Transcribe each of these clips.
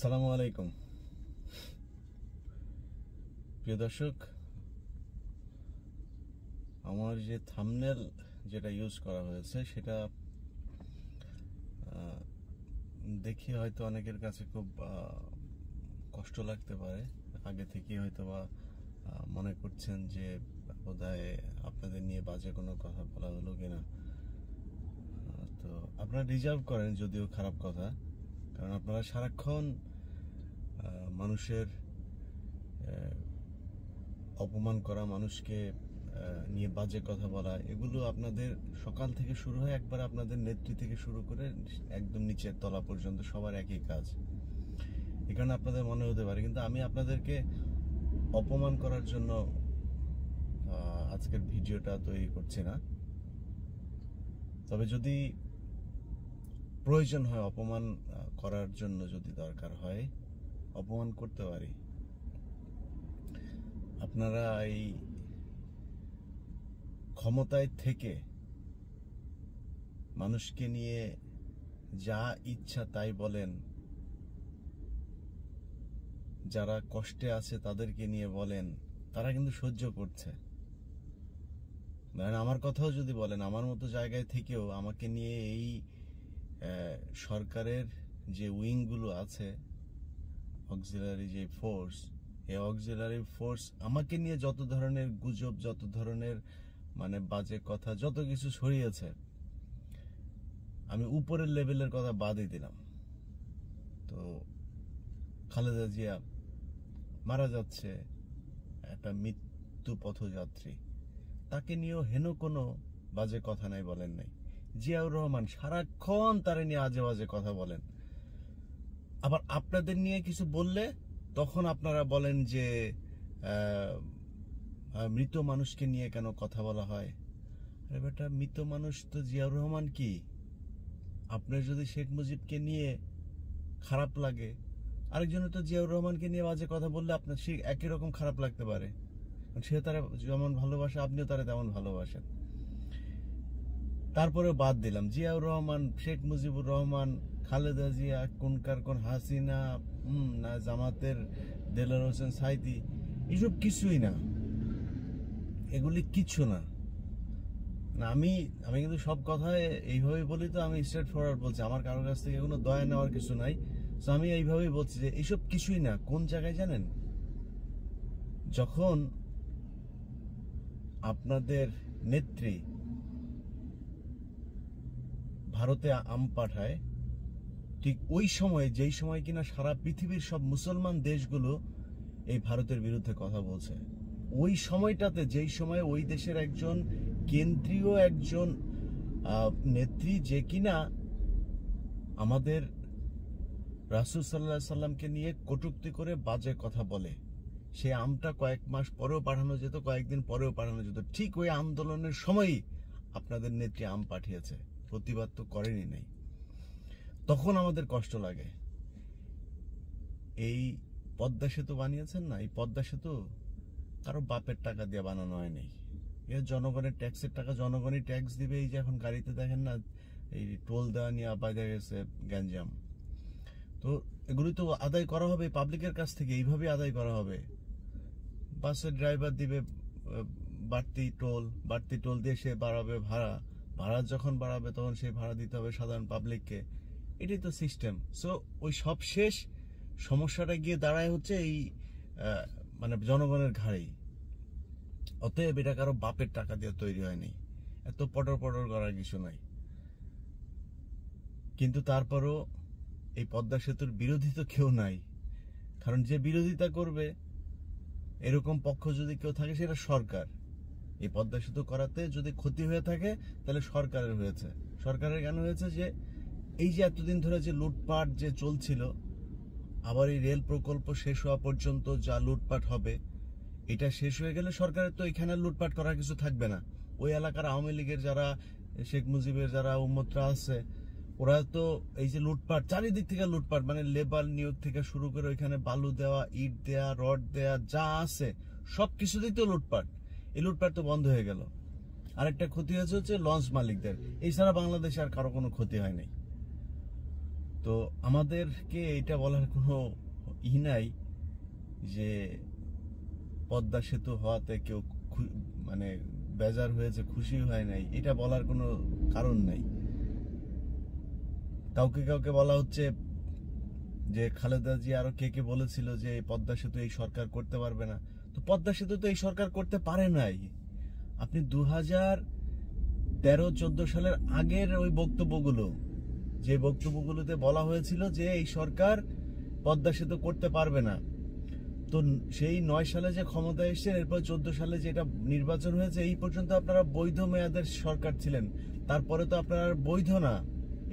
আসসালামু আলাইকুম প্রিয় দর্শক আমার যে থামনেল যেটা ইউজ করা হয়েছে সেটা দেখি হয়তো অনেকের কাছে খুব কষ্ট লাগতে পারে আগে থেকে হয়তো বা মনে করছেন যে বোধ আপনাদের নিয়ে বাজে কোনো কথা বলা হলো কিনা তো আপনারা রিজার্ভ করেন যদিও খারাপ কথা কারণ আপনারা সারাক্ষণ মানুষের অপমান করা মানুষকে নিয়ে বাজে কথা বলা এগুলো আপনাদের সকাল থেকে শুরু হয় একবার আপনাদের নেত্রী থেকে শুরু করে একদম নিচের তলা পর্যন্ত সবার একই কাজ এ কারণে আপনাদের মনে হতে পারে কিন্তু আমি আপনাদেরকে অপমান করার জন্য আজকের ভিডিওটা তৈরি করছি না তবে যদি প্রয়োজন হয় অপমান করার জন্য যদি দরকার হয় অপমান করতে পারি আপনারা এই ক্ষমতায় থেকে মানুষকে নিয়ে যা ইচ্ছা তাই বলেন যারা কষ্টে আছে তাদেরকে নিয়ে বলেন তারা কিন্তু সহ্য করছে ধরেন আমার কথাও যদি বলেন আমার মতো জায়গায় থেকেও আমাকে নিয়ে এই সরকারের যে উইংগুলো আছে অক্সিলারি যে ফোর্স এই অক্সিলারি ফোর্স আমাকে নিয়ে যত ধরনের গুজব যত ধরনের মানে বাজে কথা যত কিছু সরিয়েছে আমি উপরের লেভেলের কথা বাদই দিলাম তো খালেদা জিয়া মারা যাচ্ছে একটা মৃত্যু পথযাত্রী তাকে নিয়েও হেন কোনো বাজে কথা নাই বলেন নাই জিয়াউর রহমান সারাক্ষণ তারে নিয়ে আজে বাজে কথা বলেন আবার আপনাদের নিয়ে কিছু বললে তখন আপনারা বলেন যে মৃত মানুষকে নিয়ে কেন কথা বলা হয় আরে বেটা মৃত মানুষ তো জিয়াউর রহমান কি আপনার যদি শেখ মুজিবকে নিয়ে খারাপ লাগে আরেকজন তো জিয়াউর রহমানকে নিয়ে বাজে কথা বললে আপনার সে একই রকম খারাপ লাগতে পারে সে তারা যেমন ভালোবাসে আপনিও তারা তেমন ভালোবাসেন তারপরে বাদ দিলাম জিয়াউর রহমান শেখ মুজিবুর রহমান খালেদা জিয়া কোন কার কোন হাসিনা না জামাতের দেলার হোসেন সাইতি এসব কিছুই না এগুলি কিছু না না আমি আমি কিন্তু সব কথায় এইভাবে বলি তো আমি স্ট্রেট ফরওয়ার্ড বলছি আমার কারোর কাছ থেকে কোনো দয়া নেওয়ার কিছু নাই তো আমি এইভাবেই বলছি যে এইসব কিছুই না কোন জায়গায় জানেন যখন আপনাদের নেত্রী ভারতে আম পাঠায় ঠিক ওই সময়ে যেই সময় কিনা সারা পৃথিবীর সব মুসলমান দেশগুলো এই ভারতের বিরুদ্ধে কথা বলছে ওই সময়টাতে যেই সময়ে ওই দেশের একজন কেন্দ্রীয় একজন নেত্রী যে কিনা আমাদের রাসুল সাল্লাহ সাল্লামকে নিয়ে কটুক্তি করে বাজে কথা বলে সে আমটা কয়েক মাস পরেও পাঠানো যেত কয়েকদিন পরেও পাঠানো যেত ঠিক ওই আন্দোলনের সময়ই আপনাদের নেত্রী আম পাঠিয়েছে প্রতিবাদ তো করেনি নাই তখন আমাদের কষ্ট লাগে এই পদ্মা সেতু বানিয়েছেন না এই পদ্মা সেতু কারো বাপের টাকা দিয়ে বানানো হয়নি এর জনগণের ট্যাক্সের টাকা জনগণই ট্যাক্স দিবে এই যে এখন গাড়িতে দেখেন না এই টোল দেওয়া নিয়ে বাজে গেছে গ্যাঞ্জাম তো এগুলি তো আদায় করা হবে পাবলিকের কাছ থেকে এইভাবে আদায় করা হবে বাসের ড্রাইভার দিবে বাড়তি টোল বাড়তি টোল দিয়ে সে বাড়াবে ভাড়া ভাড়া যখন বাড়াবে তখন সেই ভাড়া দিতে হবে সাধারণ পাবলিককে এটাই তো সিস্টেম সো ওই সব শেষ সমস্যাটা গিয়ে দাঁড়ায় হচ্ছে এই মানে জনগণের ঘাড়েই অতএব এটা কারো বাপের টাকা দিয়ে তৈরি হয়নি এত পটর পটর করার কিছু নাই কিন্তু তারপরও এই পদ্মা সেতুর বিরোধী তো কেউ নাই কারণ যে বিরোধিতা করবে এরকম পক্ষ যদি কেউ থাকে সেটা সরকার এই পদ্মা সেতু করাতে যদি ক্ষতি হয়ে থাকে তাহলে সরকারের হয়েছে সরকারের কেন হয়েছে যে এই যে এতদিন ধরে যে লুটপাট যে চলছিল আবার এই রেল প্রকল্প শেষ হওয়া পর্যন্ত যা লুটপাট হবে এটা শেষ হয়ে গেলে সরকারের তো এখানে লুটপাট করার কিছু থাকবে না ওই এলাকার আওয়ামী লীগের যারা শেখ মুজিবের যারা উম্মতরা আছে ওরা তো এই যে লুটপাট চারিদিক থেকে লুটপাট মানে লেবার নিয়োগ থেকে শুরু করে ওইখানে বালু দেওয়া ইট দেয়া রড দেয়া যা আছে সব কিছুতেই তো লুটপাট এই লুটপাট তো বন্ধ হয়ে গেল আরেকটা ক্ষতি হয়েছে হচ্ছে লঞ্চ মালিকদের এছাড়া বাংলাদেশে আর কারো কোনো ক্ষতি হয়নি তো আমাদেরকে এটা বলার কোনো ই নাই যে পদ্মা সেতু হওয়াতে কেউ মানে বেজার হয়েছে খুশি হয় নাই এটা বলার কোনো কারণ নাই কাউকে কাউকে বলা হচ্ছে যে খালেদা জি আরো কে কে বলেছিল যে পদ্মা সেতু এই সরকার করতে পারবে না তো পদ্মা সেতু তো এই সরকার করতে পারে নাই আপনি দু হাজার তেরো চোদ্দ সালের আগের ওই বক্তব্যগুলো যে বক্তব্যগুলোতে বলা হয়েছিল যে এই সরকার পদ্মা সেতু করতে পারবে না তো সেই নয় সালে যে ক্ষমতা এসছেন এরপর চোদ্দ সালে যেটা নির্বাচন হয়েছে এই পর্যন্ত আপনারা বৈধ মেয়াদের সরকার ছিলেন তারপরে তো আপনারা বৈধ না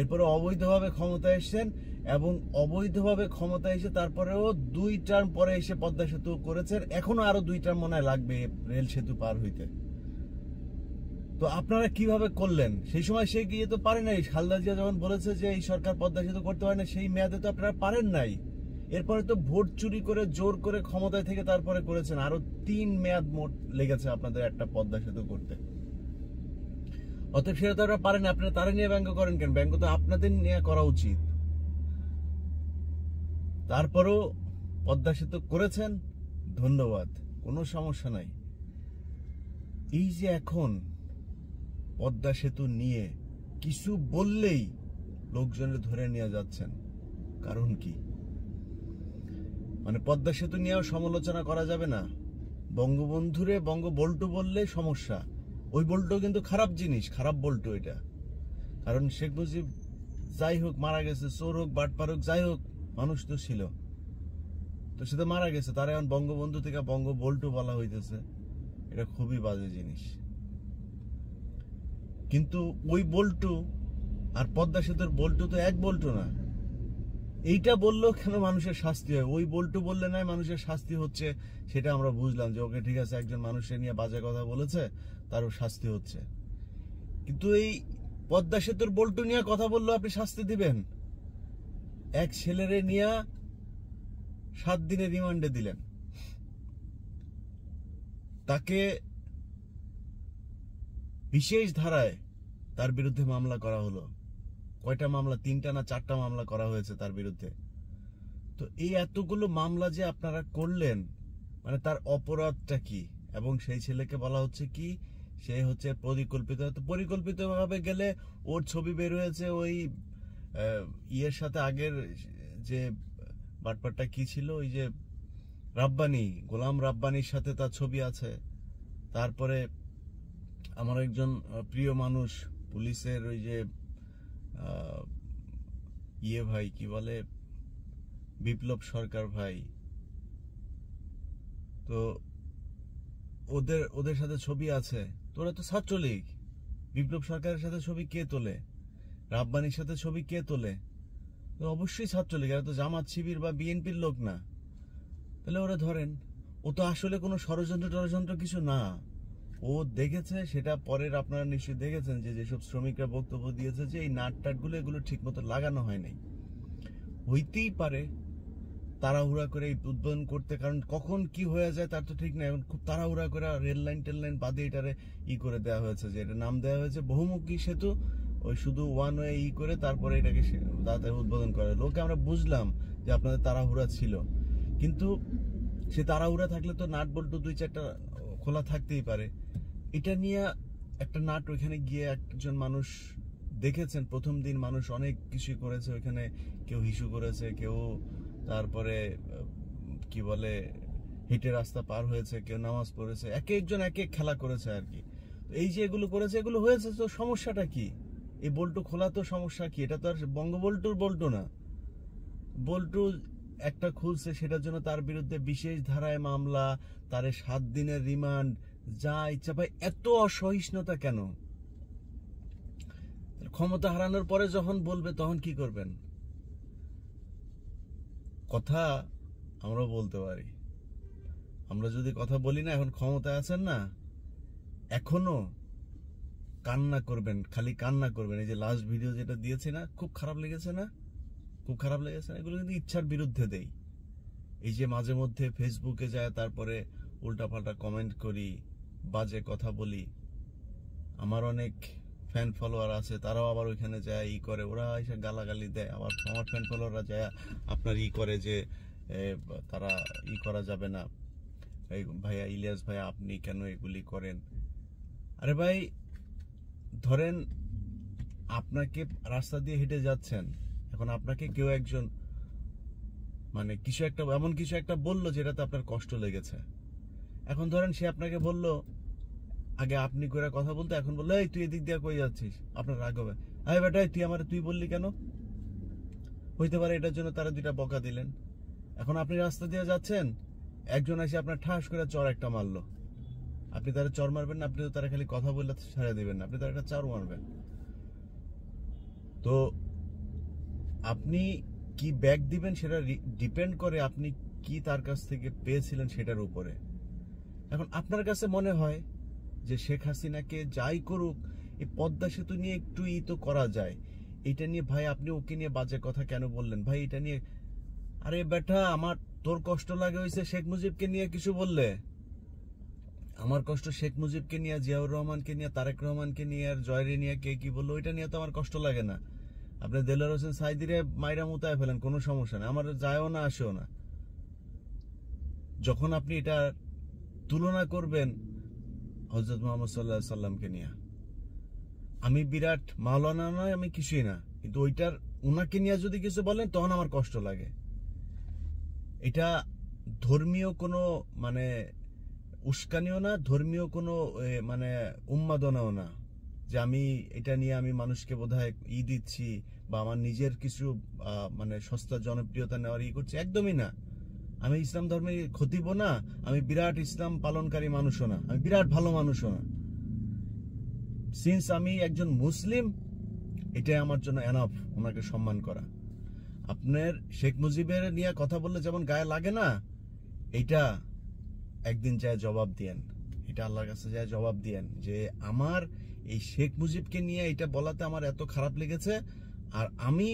এরপরে অবৈধভাবে ক্ষমতা এসছেন এবং অবৈধভাবে ক্ষমতা এসে তারপরেও দুই টার্ম পরে এসে পদ্মা সেতু করেছেন এখনো আরো দুই টার্ম মনে হয় লাগবে রেল সেতু পার হইতে তো আপনারা কিভাবে করলেন সেই সময় সে গিয়ে তো পারে নাই খালদা জিয়া যখন বলেছে যে এই সরকার পদ্মা সেতু করতে পারে না সেই মেয়াদে তো আপনারা পারেন নাই এরপরে তো ভোট চুরি করে জোর করে ক্ষমতায় থেকে তারপরে করেছেন আরো তিন মেয়াদ মোট লেগেছে আপনাদের একটা পদ্মা সেতু করতে অতএব সেটা তো আপনারা পারেন আপনারা তারা নিয়ে ব্যঙ্গ করেন কেন ব্যঙ্গ তো আপনাদের নিয়ে করা উচিত তারপরও পদ্মা সেতু করেছেন ধন্যবাদ কোনো সমস্যা নাই এই যে এখন পদ্মা সেতু নিয়ে কিছু বললেই লোকজনের ধরে নিয়ে যাচ্ছেন কারণ কি মানে পদ্মা সেতু নিয়েও সমালোচনা করা যাবে না বঙ্গবন্ধুরে বঙ্গ বল্টু বললে সমস্যা ওই বল্টু কিন্তু খারাপ জিনিস খারাপ বল্টু এটা কারণ শেখ মুজিব যাই হোক মারা গেছে চোর হোক বাটপার হোক যাই হোক মানুষ তো ছিল তো সে তো মারা গেছে তারা এখন বঙ্গবন্ধু থেকে বঙ্গ বল্টু বলা হইতেছে এটা খুবই বাজে জিনিস কিন্তু ওই বল্টু আর পদ্মা সেতুর বল্টু তো এক বল্টু না এইটা বললেও কেন মানুষের শাস্তি হয় ওই বল্টু বললে নাই মানুষের শাস্তি হচ্ছে সেটা আমরা বুঝলাম যে ওকে ঠিক আছে একজন মানুষের নিয়ে বাজে কথা বলেছে তারও শাস্তি হচ্ছে কিন্তু এই পদ্মা সেতুর বল্টু নিয়ে কথা বললেও আপনি শাস্তি দিবেন এক ছেলেরে নিয়ে সাত দিনের রিমান্ডে দিলেন তাকে বিশেষ ধারায় তার বিরুদ্ধে মামলা করা হলো কয়টা মামলা তিনটা না চারটা মামলা করা হয়েছে তার বিরুদ্ধে তো এই এতগুলো মামলা যে আপনারা করলেন মানে তার অপরাধটা কি এবং সেই ছেলেকে বলা হচ্ছে কি সে হচ্ছে পরিকল্পিত পরিকল্পিতভাবে গেলে ওর ছবি বের হয়েছে ওই ইয়ের সাথে আগের যে বাটপাটটা কি ছিল ওই যে রাব্বানি গোলাম রাব্বানির সাথে তার ছবি আছে তারপরে আমার একজন প্রিয় মানুষ পুলিশের ওই যে ইয়ে ভাই কি বলে বিপ্লব সরকার ভাই তো ওদের ওদের সাথে ছবি আছে তো ওরা তো ছাত্রলীগ বিপ্লব সরকারের সাথে ছবি কে তোলে রাব্বানির সাথে ছবি কে তোলে তো অবশ্যই ছাত্রলীগ এরা তো জামাত শিবির বা বিএনপির লোক না তাহলে ওরা ধরেন ও তো আসলে কোনো ষড়যন্ত্র টরযন্ত্র কিছু না ও দেখেছে সেটা পরের আপনারা নিশ্চয়ই দেখেছেন যে যেসব শ্রমিকরা বক্তব্য দিয়েছে যে এই নাট টাটগুলো এগুলো ঠিকমতো লাগানো হয় নাই হইতেই পারে তাড়াহুড়া করে এই উদ্বোধন করতে কারণ কখন কি হয়ে যায় তার তো ঠিক নাই এখন খুব তাড়াহুড়া করে রেল লাইন টেল লাইন বাদে এটারে ই করে দেওয়া হয়েছে যে এটা নাম দেওয়া হয়েছে বহুমুখী সেতু ওই শুধু ওয়ান ওয়ে ই করে তারপরে এটাকে তাড়াতাড়ি উদ্বোধন করে লোকে আমরা বুঝলাম যে আপনাদের তাড়াহুড়া ছিল কিন্তু সে তাড়াহুড়া থাকলে তো নাট বল্টু দুই চারটা খোলা থাকতেই পারে এটা নিয়ে একটা নাট ওইখানে গিয়ে একজন মানুষ দেখেছেন প্রথম দিন মানুষ অনেক কিছু করেছে ওইখানে কেউ হিসু করেছে কেউ তারপরে কি বলে হেঁটে রাস্তা পার হয়েছে কেউ নামাজ পড়েছে এক একজন এক এক খেলা করেছে আর কি এই যে এগুলো করেছে এগুলো হয়েছে তো সমস্যাটা কি এই বল্টু খোলা তো সমস্যা কি এটা তো আর বঙ্গবল্টুর বল্টু না বল্টু একটা খুলছে সেটার জন্য তার বিরুদ্ধে বিশেষ ধারায় মামলা তারে সাত দিনের রিমান্ড যা ইচ্ছা পায় এত অসহিষ্ণুতা কেন ক্ষমতা হারানোর পরে যখন বলবে তখন কি করবেন কথা আমরা বলতে পারি আমরা যদি কথা বলি না এখন ক্ষমতা আছেন না এখনো কান্না করবেন খালি কান্না করবেন এই যে লাস্ট ভিডিও যেটা দিয়েছে না খুব খারাপ লেগেছে না খুব খারাপ লেগেছে না এগুলো কিন্তু ইচ্ছার বিরুদ্ধে দেই এই যে মাঝে মধ্যে ফেসবুকে যায় তারপরে উল্টাপাল্টা কমেন্ট করি বাজে কথা বলি আমার অনেক ফ্যান ফলোয়ার আছে তারাও আবার ওইখানে যায় ই করে ওরা এসে গালাগালি দেয় আবার আমার ফ্যান ফলোয়াররা যায় আপনার ই করে যে তারা ই করা যাবে না ভাইয়া ইলিয়াস ভাইয়া আপনি কেন এগুলি করেন আরে ভাই ধরেন আপনাকে রাস্তা দিয়ে হেঁটে যাচ্ছেন এখন আপনাকে কেউ একজন মানে কিছু একটা এমন কিছু একটা বলল যেটাতে আপনার কষ্ট লেগেছে এখন ধরেন সে আপনাকে বলল আগে আপনি করে কথা বলতো এখন বললো এই তুই এদিক দিয়ে কই যাচ্ছিস আপনার রাগ হবে আরে বেটা তুই আমার তুই বললি কেন হইতে পারে এটার জন্য তারা দুইটা বকা দিলেন এখন আপনি রাস্তা দিয়ে যাচ্ছেন একজন আসে আপনার ঠাস করে চর একটা মারলো আপনি তারা চর মারবেন না আপনি তো তারা খালি কথা বললে ছাড়িয়ে দেবেন আপনি তারা একটা চর মারবেন তো আপনি কি ব্যাক দিবেন সেটা ডিপেন্ড করে আপনি কি তার কাছ থেকে পেয়েছিলেন সেটার উপরে এখন আপনার কাছে মনে হয় যে শেখ হাসিনাকে যাই করুক এই পদ্মা সেতু নিয়ে একটু ই তো করা যায় এটা নিয়ে ভাই আপনি ওকে নিয়ে বাজে কথা কেন বললেন ভাই এটা নিয়ে আরে বেটা আমার তোর কষ্ট লাগে হয়েছে শেখ মুজিবকে নিয়ে কিছু বললে আমার কষ্ট শেখ মুজিবকে নিয়ে জিয়াউর রহমানকে নিয়ে তারেক রহমানকে নিয়ে আর জয়রে নিয়ে কে কি বললো ওইটা নিয়ে তো আমার কষ্ট লাগে না আপনি দেলার হোসেন সাইদিরে মাইরা মোতায় ফেলেন কোনো সমস্যা নেই আমার যায়ও না আসেও না যখন আপনি এটা তুলনা করবেন হজরত মোহাম্মদ সাল্লা সাল্লামকে নিয়ে আমি বিরাট মাওলানা নয় আমি কিছুই না কিন্তু ওইটার ওনাকে নিয়ে যদি কিছু বলেন তখন আমার কষ্ট লাগে এটা ধর্মীয় কোনো মানে উস্কানিও না ধর্মীয় কোনো মানে উন্মাদনাও না যে আমি এটা নিয়ে আমি মানুষকে বোধহয় ই দিচ্ছি বা আমার নিজের কিছু মানে সস্তা জনপ্রিয়তা নেওয়ার ইয়ে করছি একদমই না আমি ইসলাম ধর্মে ক্ষতিব না আমি বিরাট ইসলাম পালনকারী মানুষও না আমি বিরাট ভালো মানুষও না সিন্স আমি একজন মুসলিম এটাই আমার জন্য এনাফ ওনাকে সম্মান করা আপনার শেখ মুজিবের নিয়ে কথা বললে যেমন গায়ে লাগে না এটা একদিন যায় জবাব দিয়েন এটা আল্লাহর কাছে যায় জবাব দিয়েন যে আমার এই শেখ মুজিবকে নিয়ে এটা বলাতে আমার এত খারাপ লেগেছে আর আমি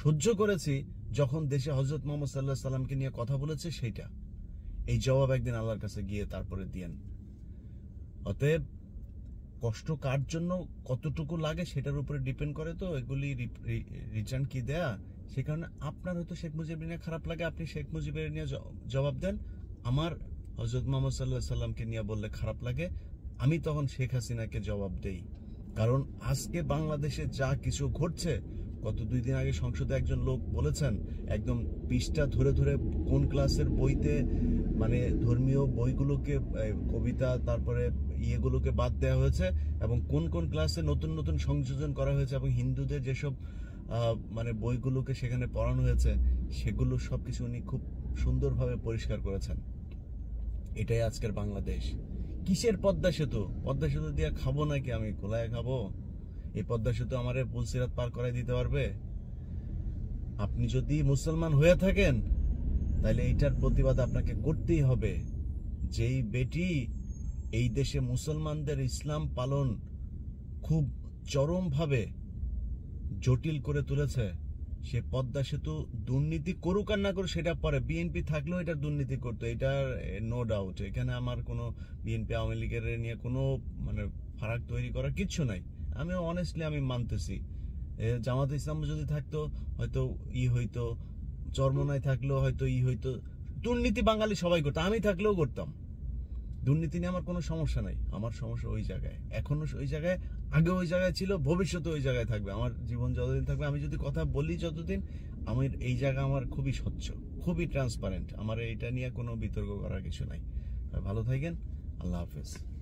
সহ্য করেছি যখন দেশে হজরত মোহাম্মদ সাল্লা সাল্লামকে নিয়ে কথা বলেছে সেইটা এই জবাব একদিন আল্লাহর কাছে গিয়ে তারপরে দিয়েন অতএব কষ্ট কার জন্য কতটুকু লাগে সেটার উপরে ডিপেন্ড করে তো এগুলি রিটার্ন কি দেয়া সে কারণে আপনার হয়তো শেখ মুজিব নিয়ে খারাপ লাগে আপনি শেখ মুজিবের নিয়ে জবাব দেন আমার হজরত মোহাম্মদ সাল্লাহ সাল্লামকে নিয়ে বললে খারাপ লাগে আমি তখন শেখ হাসিনাকে জবাব দেই কারণ আজকে বাংলাদেশে যা কিছু ঘটছে গত দুই দিন আগে সংসদে একজন লোক বলেছেন একদম পৃষ্ঠা ধরে ধরে কোন ক্লাসের বইতে মানে ধর্মীয় বইগুলোকে কবিতা তারপরে ইয়েগুলোকে বাদ দেওয়া হয়েছে এবং কোন কোন ক্লাসে নতুন নতুন সংযোজন করা হয়েছে এবং হিন্দুদের যেসব মানে বইগুলোকে সেখানে পড়ানো হয়েছে সেগুলো সব কিছু উনি খুব সুন্দরভাবে পরিষ্কার করেছেন এটাই আজকের বাংলাদেশ কিসের পদ্মা সেতু পদ্মা সেতু দিয়ে খাবো নাকি আমি কোলায় খাবো এই পদ্মা সেতু আমার পুলসিরাত পার করাই দিতে পারবে আপনি যদি মুসলমান হয়ে থাকেন তাহলে এইটার প্রতিবাদ আপনাকে করতেই হবে যেই বেটি এই দেশে মুসলমানদের ইসলাম পালন খুব চরমভাবে জটিল করে তুলেছে সে পদ্মা সেতু দুর্নীতি করুক আর না করুক সেটা পরে বিএনপি থাকলেও এটা দুর্নীতি করতো এটা নো ডাউট এখানে আমার কোনো বিএনপি আওয়ামী লীগের নিয়ে কোনো মানে ফারাক তৈরি করার কিচ্ছু নাই আমি অনেস্টলি আমি মানতেছি জামাত ইসলাম যদি থাকতো হয়তো ই হইতো চর্মনায় থাকলেও হয়তো ই হইতো দুর্নীতি বাঙালি সবাই করতো আমি থাকলেও করতাম দুর্নীতি নিয়ে আমার কোনো সমস্যা নাই আমার সমস্যা ওই জায়গায় এখনও ওই জায়গায় আগে ওই জায়গায় ছিল ভবিষ্যতে ওই জায়গায় থাকবে আমার জীবন যতদিন থাকবে আমি যদি কথা বলি যতদিন আমার এই জায়গা আমার খুবই স্বচ্ছ খুবই ট্রান্সপারেন্ট আমার এটা নিয়ে কোনো বিতর্ক করার কিছু নাই ভালো থাকেন আল্লাহ হাফেজ